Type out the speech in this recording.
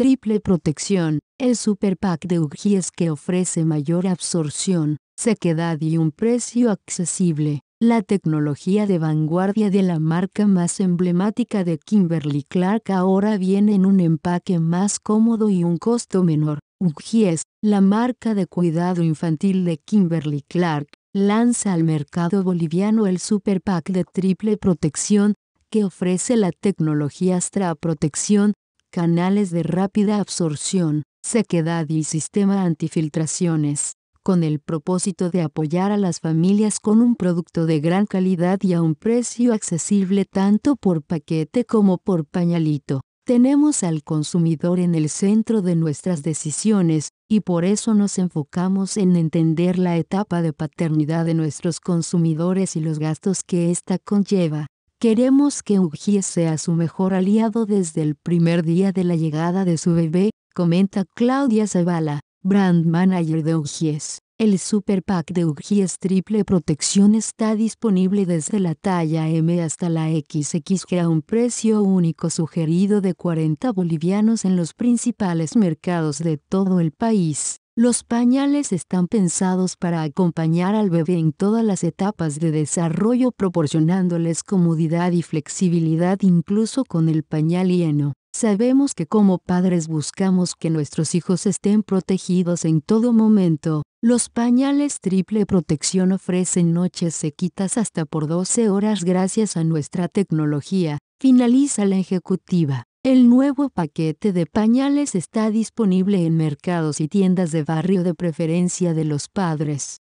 Triple protección, el Super Pack de UGIES que ofrece mayor absorción, sequedad y un precio accesible. La tecnología de vanguardia de la marca más emblemática de Kimberly Clark ahora viene en un empaque más cómodo y un costo menor. UGIES, la marca de cuidado infantil de Kimberly Clark, lanza al mercado boliviano el Super Pack de triple protección, que ofrece la tecnología Astra Protección, canales de rápida absorción, sequedad y sistema antifiltraciones, con el propósito de apoyar a las familias con un producto de gran calidad y a un precio accesible tanto por paquete como por pañalito. Tenemos al consumidor en el centro de nuestras decisiones, y por eso nos enfocamos en entender la etapa de paternidad de nuestros consumidores y los gastos que ésta conlleva. Queremos que Uggies sea su mejor aliado desde el primer día de la llegada de su bebé, comenta Claudia Zavala, brand manager de UGIS. El Super Pack de Uggies Triple Protección está disponible desde la talla M hasta la XXG a un precio único sugerido de 40 bolivianos en los principales mercados de todo el país. Los pañales están pensados para acompañar al bebé en todas las etapas de desarrollo proporcionándoles comodidad y flexibilidad incluso con el pañal lleno. Sabemos que como padres buscamos que nuestros hijos estén protegidos en todo momento. Los pañales triple protección ofrecen noches sequitas hasta por 12 horas gracias a nuestra tecnología, finaliza la ejecutiva. El nuevo paquete de pañales está disponible en mercados y tiendas de barrio de preferencia de los padres.